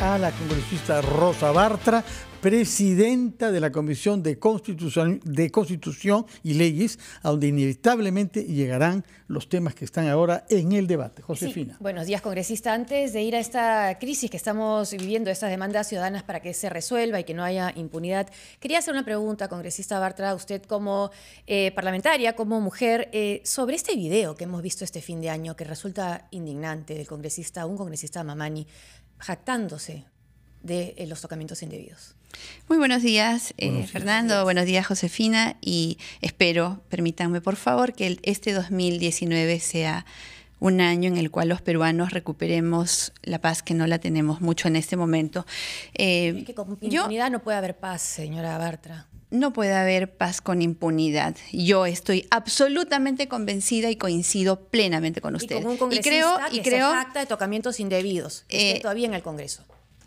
a la congresista Rosa Bartra, presidenta de la Comisión de Constitución, y Leyes, a donde inevitablemente llegarán los temas que están ahora en el debate. Josefina. Buenos días, congresista. Antes de ir a esta crisis que estamos viviendo, estas demandas ciudadanas para que se resuelva y que no haya impunidad, quería hacer una pregunta, congresista Bartra, usted como eh, parlamentaria, como mujer, eh, sobre este video que hemos visto este fin de año que resulta indignante del congresista, un congresista Mamani, jactándose de eh, los tocamientos indebidos. Muy buenos días, eh, Fernando. Buenos días, Josefina. Y espero, permítanme por favor, que este 2019 sea un año en el cual los peruanos recuperemos la paz que no la tenemos mucho en este momento. Eh, es que no puede haber paz, señora Bartra no puede haber paz con impunidad. Yo estoy absolutamente convencida y coincido plenamente con usted. Y, creo que y creo se de tocamientos indebidos. Eh, todavía en el Congreso.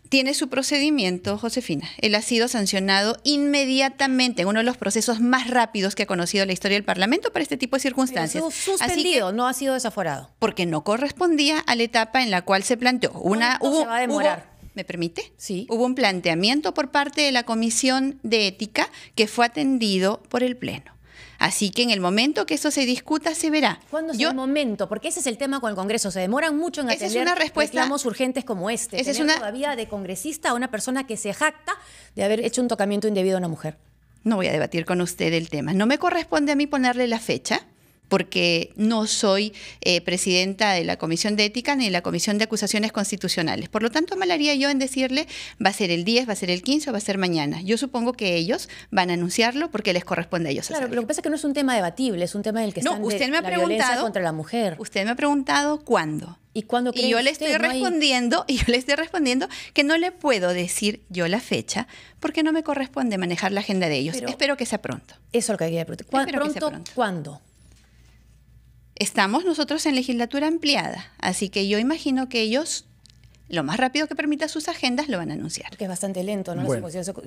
Tiene su procedimiento, Josefina. Él ha sido sancionado inmediatamente en uno de los procesos más rápidos que ha conocido la historia del Parlamento para este tipo de circunstancias. suspendido, no ha sido desaforado. Porque no correspondía a la etapa en la cual se planteó. Una, se va a demorar? ¿Me permite? Sí. Hubo un planteamiento por parte de la Comisión de Ética que fue atendido por el Pleno. Así que en el momento que eso se discuta se verá. ¿Cuándo es el momento? Porque ese es el tema con el Congreso. Se demoran mucho en atender es una reclamos urgentes como este. Esa es una todavía de congresista a una persona que se jacta de haber hecho un tocamiento indebido a una mujer. No voy a debatir con usted el tema. No me corresponde a mí ponerle la fecha porque no soy eh, presidenta de la Comisión de Ética ni de la Comisión de Acusaciones Constitucionales. Por lo tanto, malaría yo en decirle, va a ser el 10, va a ser el 15 o va a ser mañana. Yo supongo que ellos van a anunciarlo porque les corresponde a ellos. Claro, hacerlo. lo que pasa es que no es un tema debatible, es un tema del que no, usted me ha preguntado, contra la mujer. Usted me ha preguntado cuándo. ¿Y cuándo y yo le estoy respondiendo, y yo le estoy respondiendo que no le puedo decir yo la fecha porque no me corresponde manejar la agenda de ellos. Espero que sea pronto. Eso es lo que quería preguntar. ¿Cuándo? ¿Cuándo? estamos nosotros en legislatura ampliada, así que yo imagino que ellos lo más rápido que permita sus agendas lo van a anunciar. Que es bastante lento, ¿no?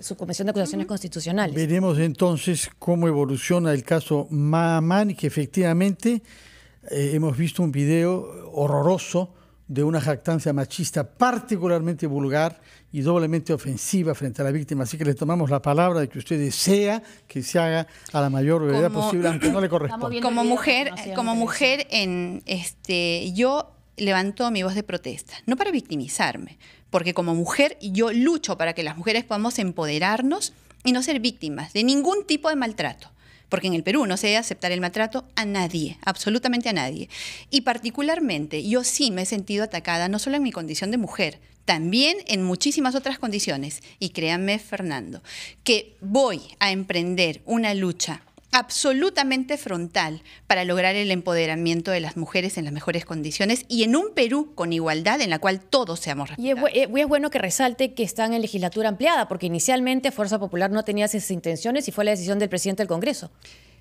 su comisión de acusaciones constitucionales. Veremos entonces cómo evoluciona el caso Mahamán, que efectivamente eh, hemos visto un video horroroso de una jactancia machista particularmente vulgar y doblemente ofensiva frente a la víctima. Así que le tomamos la palabra de que usted desea que se haga a la mayor brevedad posible, aunque no le corresponda. Como mujer, como mujer en este, yo levanto mi voz de protesta, no para victimizarme, porque como mujer yo lucho para que las mujeres podamos empoderarnos y no ser víctimas de ningún tipo de maltrato porque en el Perú no se debe aceptar el maltrato a nadie, absolutamente a nadie. Y particularmente yo sí me he sentido atacada, no solo en mi condición de mujer, también en muchísimas otras condiciones. Y créanme, Fernando, que voy a emprender una lucha absolutamente frontal para lograr el empoderamiento de las mujeres en las mejores condiciones y en un Perú con igualdad en la cual todos seamos respetados. Y es, eh, es bueno que resalte que están en legislatura ampliada, porque inicialmente Fuerza Popular no tenía esas intenciones y fue la decisión del presidente del Congreso.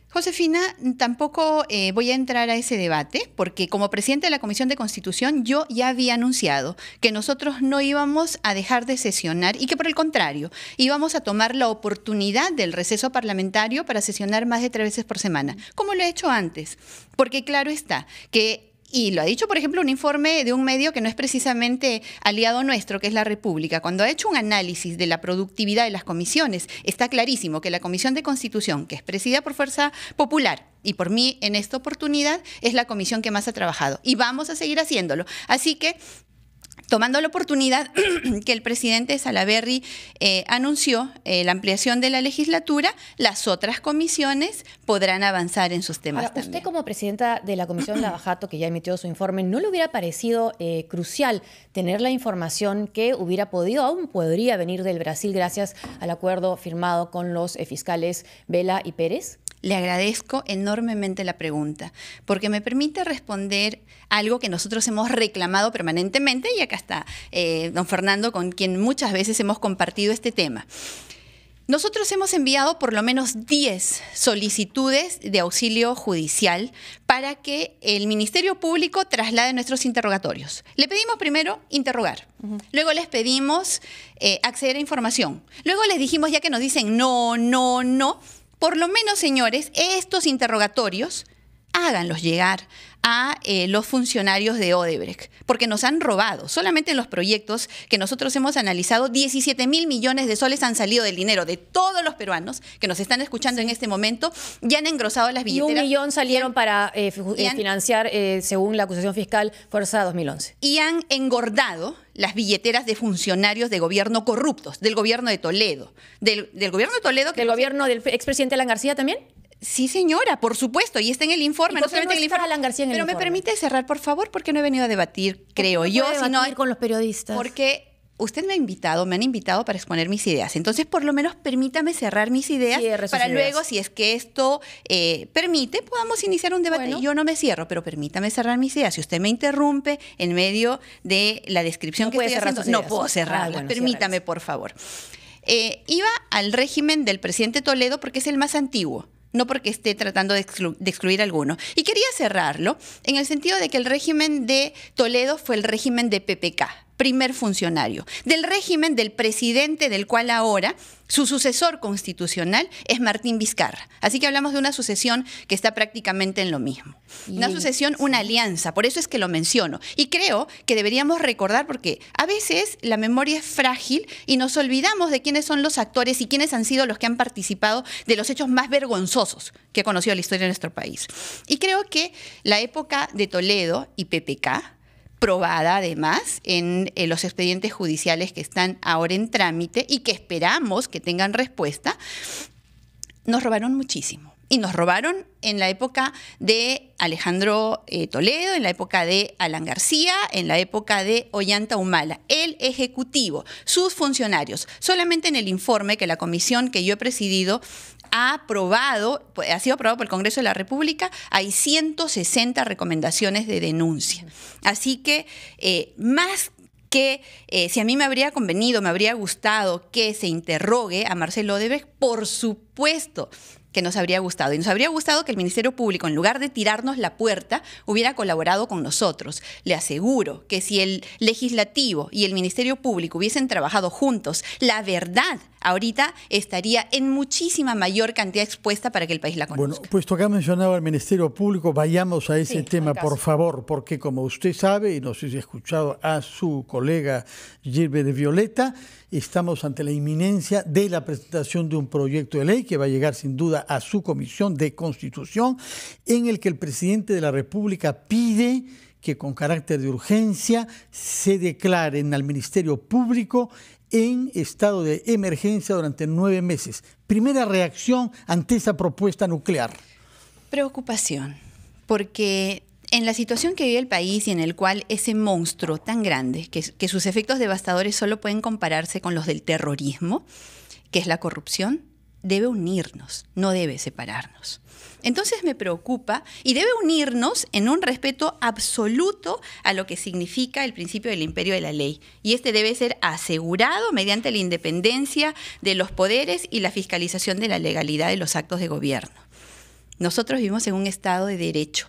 Josefina, tampoco eh, voy a entrar a ese debate, porque como presidente de la Comisión de Constitución yo ya había anunciado que nosotros no íbamos a dejar de sesionar y que por el contrario, íbamos a tomar la oportunidad del receso parlamentario para sesionar más de tres veces por semana, como lo he hecho antes, porque claro está que y lo ha dicho, por ejemplo, un informe de un medio que no es precisamente aliado nuestro, que es La República. Cuando ha hecho un análisis de la productividad de las comisiones, está clarísimo que la Comisión de Constitución, que es presidida por Fuerza Popular, y por mí en esta oportunidad es la comisión que más ha trabajado y vamos a seguir haciéndolo. Así que Tomando la oportunidad que el presidente Salaverri eh, anunció eh, la ampliación de la legislatura, las otras comisiones podrán avanzar en sus temas. Usted como presidenta de la Comisión Lavajato, que ya emitió su informe, ¿no le hubiera parecido eh, crucial tener la información que hubiera podido, aún podría venir del Brasil gracias al acuerdo firmado con los fiscales Vela y Pérez? Le agradezco enormemente la pregunta, porque me permite responder algo que nosotros hemos reclamado permanentemente, y acá está eh, don Fernando, con quien muchas veces hemos compartido este tema. Nosotros hemos enviado por lo menos 10 solicitudes de auxilio judicial para que el Ministerio Público traslade nuestros interrogatorios. Le pedimos primero interrogar, luego les pedimos eh, acceder a información, luego les dijimos ya que nos dicen no, no, no, por lo menos, señores, estos interrogatorios háganlos llegar a eh, los funcionarios de Odebrecht, porque nos han robado. Solamente en los proyectos que nosotros hemos analizado, 17 mil millones de soles han salido del dinero de todos los peruanos que nos están escuchando en este momento, y han engrosado las billeteras. Y un millón salieron para eh, eh, financiar, según la acusación fiscal, Fuerza 2011. Y han engordado las billeteras de funcionarios de gobierno corruptos, del gobierno de Toledo, del, gobierno de Toledo. ¿Del gobierno del expresidente Alan García también? Sí, señora, por supuesto, y está en el informe. No el informe. García pero me permite cerrar, por favor, porque no he venido a debatir, creo yo, no ir con los periodistas. Porque usted me ha invitado, me han invitado para exponer mis ideas. Entonces, por lo menos permítame cerrar mis ideas para luego, si es que esto eh, permite, podamos iniciar un debate. Yo no me cierro, pero permítame cerrar mis ideas. Si usted me interrumpe en medio de la descripción que estoy haciendo, no puedo ah, cerrar permítame, por favor. Eh, iba al régimen del presidente Toledo porque es el más antiguo no porque esté tratando de, excluir alguno. Y quería cerrarlo en el sentido de que el régimen de Toledo fue el régimen de PPK, primer funcionario del régimen del presidente del cual ahora su sucesor constitucional es Martín Vizcarra. Así que hablamos de una sucesión que está prácticamente en lo mismo. Una sucesión, una alianza, por eso es que lo menciono. Y creo que deberíamos recordar, porque a veces la memoria es frágil y nos olvidamos de quiénes son los actores y quiénes han sido los que han participado de los hechos más vergonzosos que ha conocido la historia de nuestro país. Y creo que la época de Toledo y PPK, probada además en eh, los expedientes judiciales que están ahora en trámite y que esperamos que tengan respuesta, nos robaron muchísimo. Y nos robaron en la época de Alejandro eh, Toledo, en la época de Alan García, en la época de Ollanta Humala. El Ejecutivo, sus funcionarios. Solamente en el informe que la comisión que yo he presidido ha aprobado, pues, ha sido aprobado por el Congreso de la República, hay 160 recomendaciones de denuncia. Así que eh, más que eh, si a mí me habría convenido, me habría gustado que se interrogue a Marcelo Debes. por supuesto que nos habría gustado. Y nos habría gustado que el Ministerio Público, en lugar de tirarnos la puerta, hubiera colaborado con nosotros. Le aseguro que si el Legislativo y el Ministerio Público hubiesen trabajado juntos, la verdad ahorita estaría en muchísima mayor cantidad expuesta para que el país la conozca. Bueno, puesto que ha mencionado al Ministerio Público, vayamos a ese tema, por favor, porque como usted sabe, y no sé si ha escuchado a su colega de Violeta, estamos ante la inminencia de la presentación de un proyecto de ley que va a llegar sin duda a su Comisión de Constitución, en el que el presidente de la República pide que con carácter de urgencia se declaren al Ministerio Público en estado de emergencia durante nueve meses. Primera reacción ante esa propuesta nuclear. Preocupación, porque en la situación que vive el país y en el cual ese monstruo tan grande, que, sus efectos devastadores solo pueden compararse con los del terrorismo, que es la corrupción, debe unirnos, no debe separarnos. Entonces me preocupa y debe unirnos en un respeto absoluto a lo que significa el principio del imperio de la ley. Y este debe ser asegurado mediante la independencia de los poderes y la fiscalización de la legalidad de los actos de gobierno. Nosotros vivimos en un Estado de derecho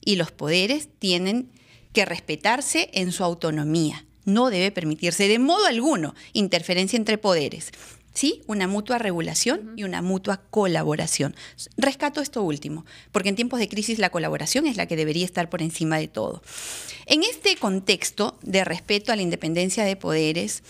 y los poderes tienen que respetarse en su autonomía. No debe permitirse de modo alguno interferencia entre poderes. ¿sí? Una mutua regulación y una mutua colaboración. Rescato esto último, porque en tiempos de crisis la colaboración es la que debería estar por encima de todo. En este contexto de respeto a la independencia de poderes,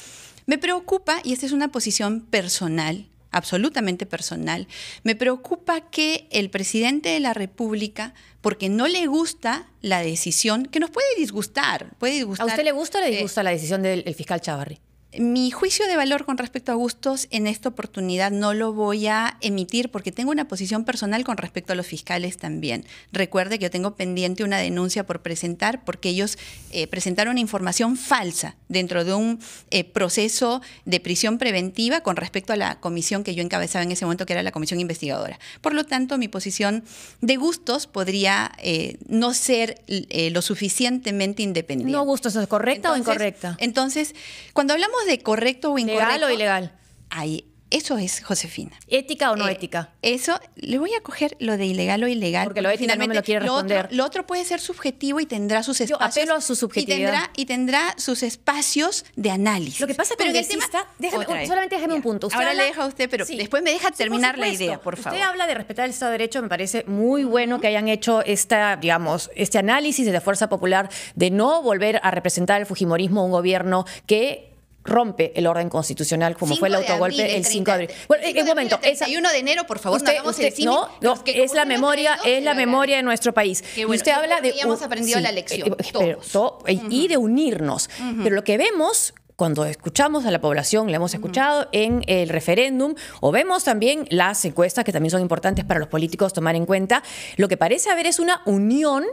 me preocupa, y esta es una posición personal, absolutamente personal, me preocupa que el presidente de la República, porque no le gusta la decisión, que nos puede disgustar, puede disgustar. ¿A usted le gusta o le eh, disgusta la decisión del fiscal Chavarri? Mi juicio de valor con respecto a gustos en esta oportunidad no lo voy a emitir porque tengo una posición personal con respecto a los fiscales también. Recuerde que yo tengo pendiente una denuncia por presentar porque ellos eh, presentaron información falsa dentro de un eh, proceso de prisión preventiva con respecto a la comisión que yo encabezaba en ese momento, que era la comisión investigadora. Por lo tanto, mi posición de gustos podría eh, no ser lo suficientemente independiente. No gustos, ¿es correcta o incorrecta? Entonces, cuando hablamos de correcto o incorrecto. o ilegal. Ahí, eso es Josefina. ¿Ética o no eh, ética? Eso, le voy a coger lo de ilegal o ilegal. Porque lo de finalmente, lo quiere responder. Lo otro, puede ser subjetivo y tendrá sus espacios. apelo a su subjetividad. Y tendrá, sus espacios de análisis. Lo que pasa es que el tema, déjame, solamente déjeme un punto. Ahora le deja a usted, pero después me deja terminar la idea, por favor. Usted habla de respetar el Estado de Derecho. Me parece muy bueno que hayan hecho esta, digamos, este análisis de la fuerza popular de no volver a representar el fujimorismo un gobierno que rompe el orden constitucional como fue el autogolpe el 5 de abril. Bueno, un momento. El 31 de enero, por favor, usted, no, el no, es la memoria, es la memoria de nuestro país. y usted habla de... hemos aprendido la lección. Eh, eh, y de unirnos. Pero lo que vemos cuando escuchamos a la población, la hemos escuchado en el referéndum, o vemos también las encuestas que también son importantes para los políticos tomar en cuenta, lo que parece haber es una unión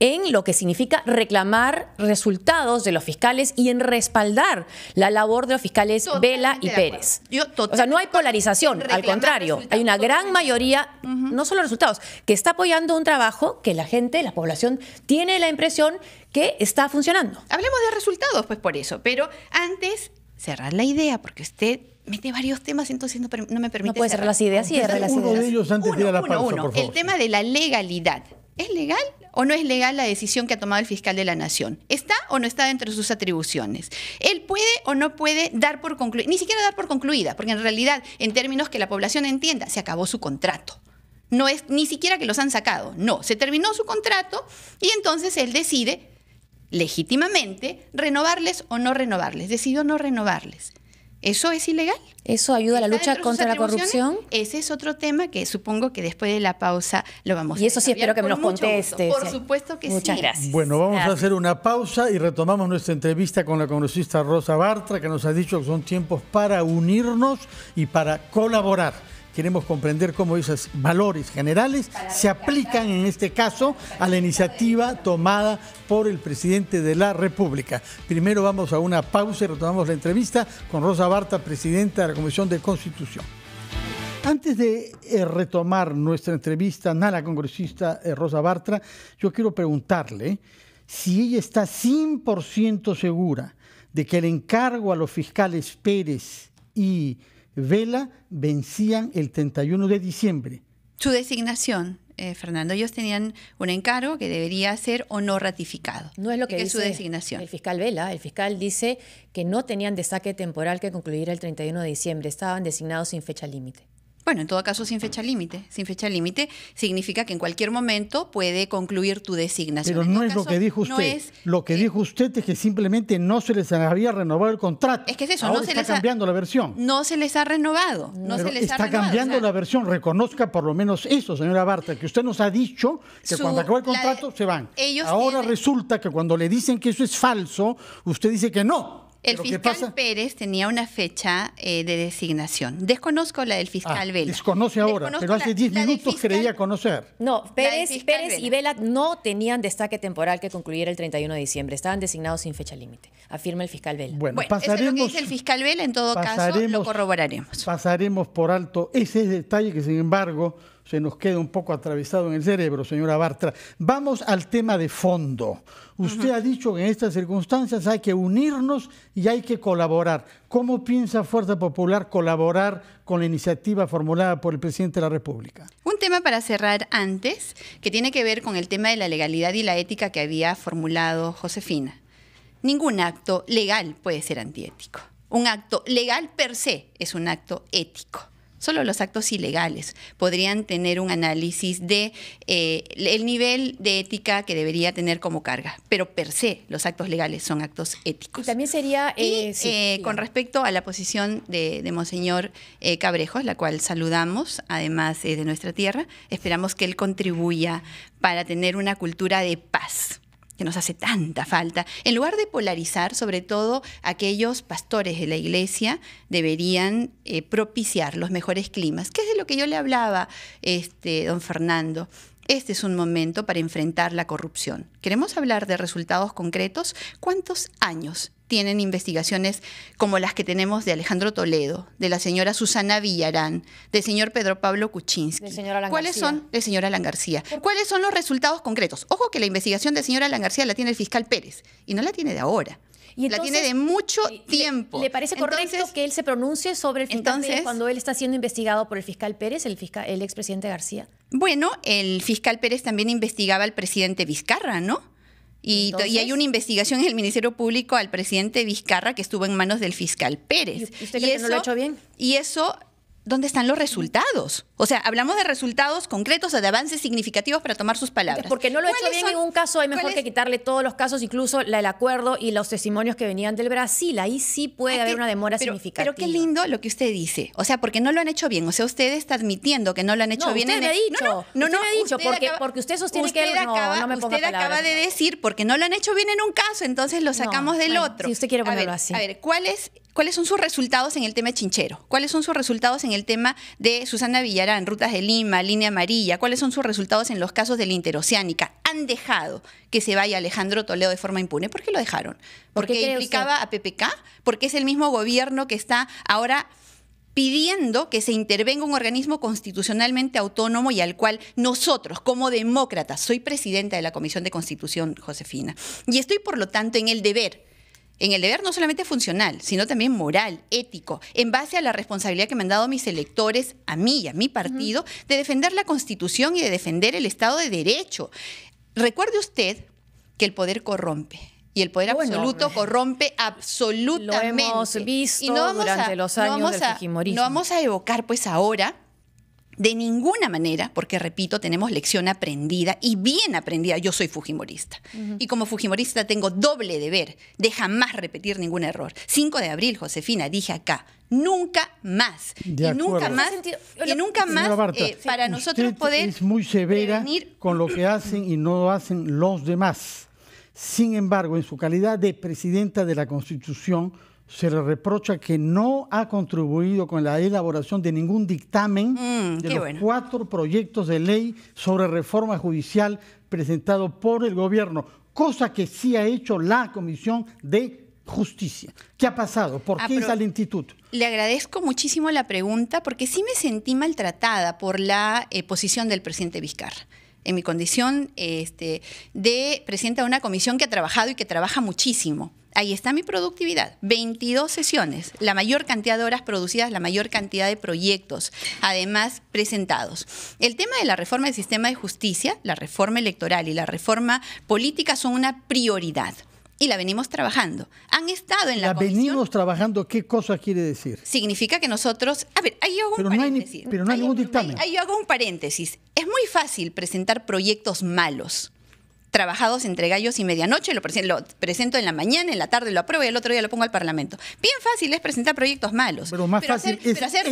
en lo que significa reclamar resultados de los fiscales y en respaldar la labor de los fiscales Vela y Pérez. o sea, no hay polarización, al contrario, hay una gran mayoría, no solo resultados, que está apoyando un trabajo que la gente, la población, tiene la impresión que está funcionando. Hablemos de resultados, pues por eso, pero antes cerrar la idea, porque usted mete varios temas, entonces no, me permite. No puede cerrar, las ideas, y las ideas. Uno El tema de la legalidad. ¿Es legal o no es legal la decisión que ha tomado el fiscal de la Nación? ¿Está o no está dentro de sus atribuciones? ¿Él puede o no puede dar por concluida? Ni siquiera dar por concluida, porque en realidad, en términos que la población entienda, se acabó su contrato. No es ni siquiera que los han sacado, no, se terminó su contrato y entonces él decide legítimamente renovarles o no renovarles, decidió no renovarles. Eso es ilegal. ¿Eso ayuda a la lucha contra la corrupción? Ese es otro tema que supongo que después de la pausa lo vamos a Y eso sí espero que me lo conteste. Por supuesto que Muchas gracias. Bueno, vamos a hacer una pausa y retomamos nuestra entrevista con la congresista Rosa Bartra, que nos ha dicho que son tiempos para unirnos y para colaborar queremos comprender cómo esos valores generales se aplican en este caso a la iniciativa tomada por el presidente de la República. Primero vamos a una pausa y retomamos la entrevista con Rosa Bartra, presidenta de la Comisión de Constitución. Antes de eh, retomar nuestra entrevista, a la congresista eh, Rosa Bartra, yo quiero preguntarle si ella está 100% segura de que el encargo a los fiscales Pérez y Vela vencían el 31 de diciembre. Su designación, eh, Fernando, ellos tenían un encargo que debería ser o no ratificado. No es lo que, dice su designación. el fiscal Vela. El fiscal dice que no tenían desaque temporal que concluir el 31 de diciembre, estaban designados sin fecha límite. Bueno, en todo caso, sin fecha límite. Sin fecha límite significa que en cualquier momento puede concluir tu designación. Pero no es lo que dijo usted. lo que dijo usted es que simplemente no se les había renovado el contrato. Es que es eso, no se está les ha, cambiando la versión. No se les ha renovado. No se les está ha renovado, cambiando la versión. Reconozca por lo menos eso, señora Barta, que usted nos ha dicho que cuando acaba el contrato se van. Ellos Ahora resulta que cuando le dicen que eso es falso, usted dice que no el fiscal Pérez tenía una fecha eh, de designación. Desconozco la del fiscal ah, Vela. Desconoce ahora, pero hace 10 minutos creía conocer. No, Pérez, Pérez y Vela no tenían destaque temporal que concluyera el 31 de diciembre. Estaban designados sin fecha límite, afirma el fiscal Vela. Bueno, lo dice el fiscal Vela, en todo caso lo corroboraremos. Pasaremos por alto ese detalle que, sin embargo se nos queda un poco atravesado en el cerebro, señora Bartra. Vamos al tema de fondo. Usted ha dicho que en estas circunstancias hay que unirnos y hay que colaborar. ¿Cómo piensa Fuerza Popular colaborar con la iniciativa formulada por el presidente de la República? Un tema para cerrar antes, que tiene que ver con el tema de la legalidad y la ética que había formulado Josefina. Ningún acto legal puede ser antiético. Un acto legal per se es un acto ético solo los actos ilegales. Podrían tener un análisis de eh, el nivel de ética que debería tener como carga, pero per se los actos legales son actos éticos. Y también sería eh, eh, con respecto a la posición de monseñor Cabrejos, la cual saludamos, además de nuestra tierra, esperamos que él contribuya para tener una cultura de paz que nos hace tanta falta. En lugar de polarizar, sobre todo aquellos pastores de la iglesia deberían eh, propiciar los mejores climas, ¿Qué es de lo que yo le hablaba, este, don Fernando. Este es un momento para enfrentar la corrupción. ¿Queremos hablar de resultados concretos? ¿Cuántos años tienen investigaciones como las que tenemos de Alejandro Toledo, de la señora Susana Villarán, del señor Pedro Pablo Kuczynski. ¿Cuáles son, de señora Alan García? ¿Cuáles son los resultados concretos? Ojo que la investigación de señora Alan García la tiene el fiscal Pérez y no la tiene de ahora. Y la tiene de mucho tiempo. ¿Le, parece correcto que él se pronuncie sobre el fiscal Pérez cuando él está siendo investigado por el fiscal Pérez, el, fiscal, el expresidente García? Bueno, el fiscal Pérez también investigaba al presidente Vizcarra, ¿no? Y, hay una investigación en el Ministerio Público al presidente Vizcarra que estuvo en manos del fiscal Pérez. usted lo ha hecho bien? Y eso ¿dónde están los resultados? O sea, hablamos de resultados concretos o de avances significativos para tomar sus palabras. Porque no lo he hecho bien en un caso, hay mejor que quitarle todos los casos, incluso la acuerdo y los testimonios que venían del Brasil. Ahí sí puede ah, haber una demora significativa. Pero qué lindo lo que usted dice. O sea, porque no lo han hecho bien. O sea, usted está admitiendo que no lo han hecho no, bien. Usted en me ha dicho. No, no, no, ha dicho. porque, usted sostiene que él, no, me Usted acaba de decir, porque no lo han hecho bien en un caso, entonces lo sacamos del otro. Si usted quiere ponerlo así. A ver, ¿cuál es ¿Cuáles son sus resultados en el tema Chinchero? ¿Cuáles son sus resultados en el tema de Susana Villarán, Rutas de Lima, Línea Amarilla? ¿Cuáles son sus resultados en los casos de la interoceánica? ¿Han dejado que se vaya Alejandro Toledo de forma impune? ¿Por qué lo dejaron? ¿Porque qué implicaba a PPK? ¿Porque es el mismo gobierno que está ahora pidiendo que se intervenga un organismo constitucionalmente autónomo y al cual nosotros, como demócratas, soy presidenta de la Comisión de Constitución, Josefina, y estoy por lo tanto en el deber en el deber no solamente funcional, sino también moral, ético, en base a la responsabilidad que me han dado mis electores, a mí y a mi partido, de defender la Constitución y de defender el Estado de Derecho. Recuerde usted que el poder corrompe. Y el poder absoluto corrompe absolutamente. Lo hemos visto durante los años del No vamos a evocar, pues, ahora de ninguna manera, porque repito, tenemos lección aprendida y bien aprendida. Yo soy fujimorista. Y como fujimorista tengo doble deber de jamás repetir ningún error. 5 de abril, Josefina, dije acá, nunca más. y nunca más, y nunca más eh, para nosotros poder... Es muy severa con lo que hacen y no lo hacen los demás. Sin embargo, en su calidad de presidenta de la Constitución, se le reprocha que no ha contribuido con la elaboración de ningún dictamen mm, de los cuatro proyectos de ley sobre reforma judicial presentado por el gobierno, cosa que sí ha hecho la Comisión de Justicia. ¿Qué ha pasado? ¿Por ah, qué esa lentitud? Le agradezco muchísimo la pregunta porque sí me sentí maltratada por la eh, posición del presidente Vizcarra en mi condición este, de presidenta de una comisión que ha trabajado y que trabaja muchísimo. Ahí está mi productividad, 22 sesiones, la mayor cantidad de horas producidas, la mayor cantidad de proyectos, además presentados. El tema de la reforma del sistema de justicia, la reforma electoral y la reforma política son una prioridad y la venimos trabajando. Han estado en la, la venimos trabajando, ¿qué cosa quiere decir? Significa que nosotros, a ver, hago pero no Hay, ningún dictamen. Ahí, hago un paréntesis. Es muy fácil presentar proyectos malos trabajados entre gallos y medianoche, lo presento, en la mañana, en la tarde lo apruebo y el otro día lo pongo al Parlamento. Bien fácil es presentar proyectos malos. Pero más fácil es pero hacer,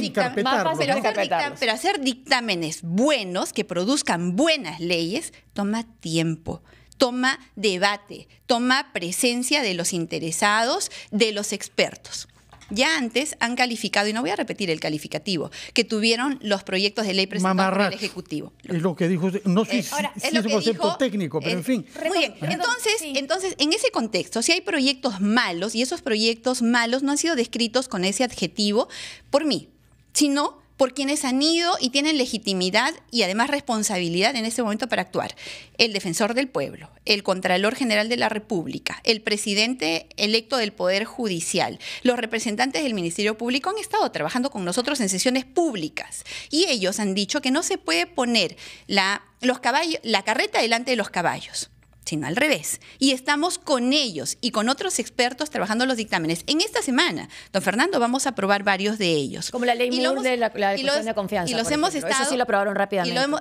pero hacer dictámenes buenos, que produzcan buenas leyes, toma tiempo toma debate, toma presencia de los interesados, de los expertos. Ya antes han calificado, y no voy a repetir el calificativo, que tuvieron los proyectos de ley presentados por el Ejecutivo. Es lo que dijo No sé eh, si, es, un concepto técnico, pero en fin. Muy bien. Entonces, entonces, en ese contexto, si hay proyectos malos, y esos proyectos malos no han sido descritos con ese adjetivo por mí, sino por quienes han ido y tienen legitimidad y además responsabilidad en este momento para actuar. El defensor del pueblo, el Contralor General de la República, el presidente electo del Poder Judicial, los representantes del Ministerio Público han estado trabajando con nosotros en sesiones públicas y ellos han dicho que no se puede poner la, los caballos, la carreta delante de los caballos sino al revés. Y estamos con ellos y con otros expertos trabajando los dictámenes. En esta semana, don Fernando, vamos a aprobar varios de ellos. Como la ley y de la, de confianza. Y los hemos estado,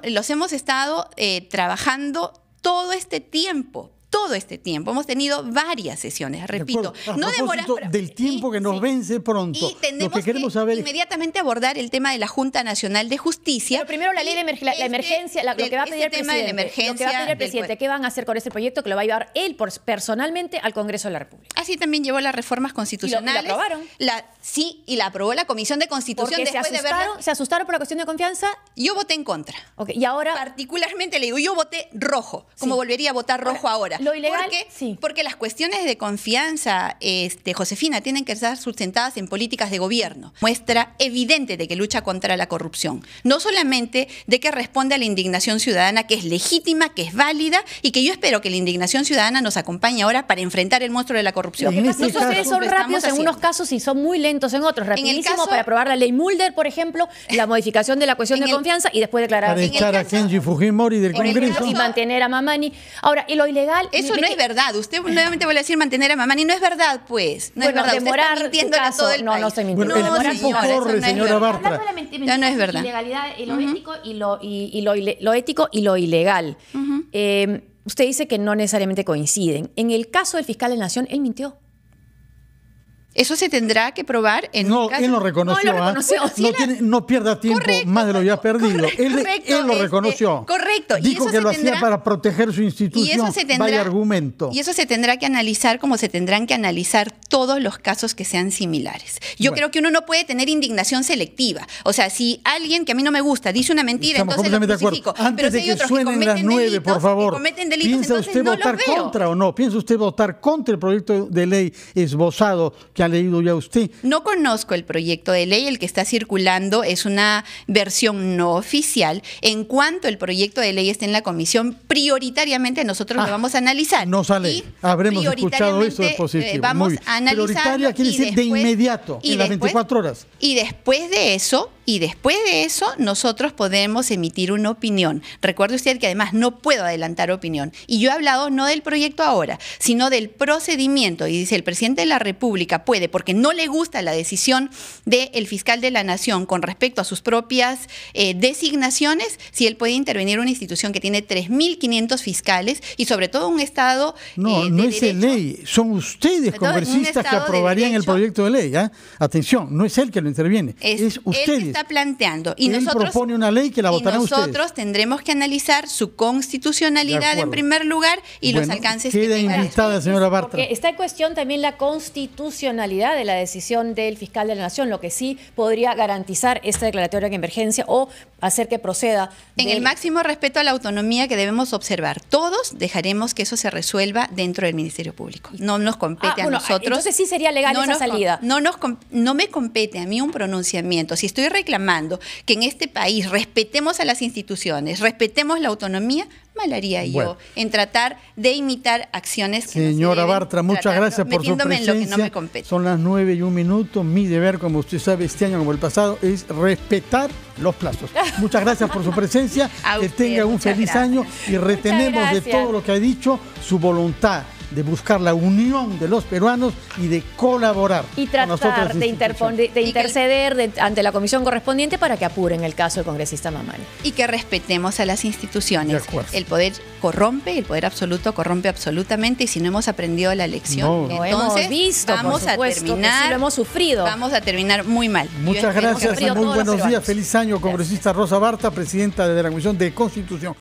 los hemos estado eh, trabajando todo este tiempo todo este tiempo. Hemos tenido varias sesiones, repito. no del tiempo que nos vence pronto. Y tenemos que, inmediatamente abordar el tema de la Junta Nacional de Justicia. Pero primero la ley de este emergencia, la este emergencia, lo que va a pedir el presidente. De emergencia lo que va a pedir el presidente, ¿qué van a hacer con ese proyecto que lo va a llevar él personalmente al Congreso de la República? Así también llevó las reformas constitucionales. la aprobaron? sí, y la aprobó la Comisión de Constitución se asustaron, por la cuestión de confianza? Yo voté en contra. Okay, y ahora... Particularmente le digo, yo voté rojo, como volvería a votar rojo ahora. Lo ilegal, porque, porque las cuestiones de confianza, este, Josefina, tienen que estar sustentadas en políticas de gobierno. Muestra evidente de que lucha contra la corrupción. No solamente de que responde a la indignación ciudadana, que es legítima, que es válida y que yo espero que la indignación ciudadana nos acompañe ahora para enfrentar el monstruo de la corrupción. Los son rápidos en unos casos y son muy lentos en otros. para aprobar la ley Mulder, por ejemplo, la modificación de la cuestión de confianza y después declarar. Para a Kenji Fujimori del Congreso. y mantener a Mamani. Ahora, y lo ilegal eso no es verdad. Usted nuevamente vuelve a decir mantener a mamá, y no es verdad, pues. No es verdad. Demorar Usted está caso, todo el no, no estoy mintiendo. No, no, se señora, no no es verdad. Ilegalidad, y eh, lo, ético, y lo, y, lo, lo ético y lo ilegal. eh, usted dice que no necesariamente coinciden. En el caso del fiscal de la Nación, él mintió. Eso se tendrá que probar en No, un él lo reconoció. ¿ah? No, pierda tiempo más de lo ya perdido. él, lo este, reconoció. correcto. Dijo que lo hacía para proteger su institución. Y eso se tendrá, Vaya argumento. Y eso se tendrá que analizar como se tendrán que analizar todos los casos que sean similares. Yo creo que uno no puede tener indignación selectiva. O sea, si alguien que a mí no me gusta dice una mentira, entonces Pero si de que nueve, por favor. cometen delitos, ¿Piensa usted votar contra o no? ¿Piensa usted votar contra el proyecto de ley esbozado que ha leído ya usted. No conozco el proyecto de ley, el que está circulando es una versión no oficial. En cuanto el proyecto de ley esté en la comisión, prioritariamente nosotros lo ah, vamos a analizar. No sale. Habremos escuchado eso, es eh, positivo. vamos a analizar. quiere decir de inmediato, y en las 24 horas. Y después de eso, y después de eso, nosotros podemos emitir una opinión. Recuerde usted que además no puedo adelantar opinión. Y yo he hablado no del proyecto ahora, sino del procedimiento. Y dice el presidente de la República puede, porque no le gusta la decisión del el fiscal de la Nación con respecto a sus propias eh, designaciones, si él puede intervenir una institución que tiene 3.500 fiscales y sobre todo un Estado... No, eh, de no es de ley, son ustedes congresistas que aprobarían el proyecto de ley. ¿ah? Atención, no es él que lo interviene, es, usted. está planteando. Y nosotros, propone una ley que la votarán y nosotros tendremos que analizar su constitucionalidad en primer lugar y los alcances queda que tenga. invitada, señora Bartra. Porque está en cuestión también la constitucionalidad de la decisión del fiscal de la Nación, lo que sí podría garantizar esta declaratoria de emergencia o hacer que proceda. En el máximo respeto a la autonomía que debemos observar, todos dejaremos que eso se resuelva dentro del Ministerio Público. No nos compete ah, a ah, nosotros. Entonces sí sería legal esa salida. nos, no me compete a mí un pronunciamiento. Si estoy reclamando que en este país respetemos a las instituciones, respetemos la autonomía, mal haría yo en tratar de imitar acciones que Señora no se Bartra, muchas gracias por su presencia. Son las nueve y un minuto. Mi deber, como usted sabe, este año como el pasado, es respetar los plazos. Muchas gracias por su presencia. que tenga un feliz año y retenemos de todo lo que ha dicho su voluntad de buscar la unión de los peruanos y de colaborar. Y tratar de, interceder ante la comisión correspondiente para que apuren el caso del congresista Mamani. Y que respetemos a las instituciones. El poder corrompe, el poder absoluto corrompe absolutamente y si no hemos aprendido la lección, entonces vamos a terminar. hemos sufrido. Vamos a terminar muy mal. Muchas gracias, muy buenos días, feliz año, congresista Rosa Barta, presidenta de la Comisión de Constitución.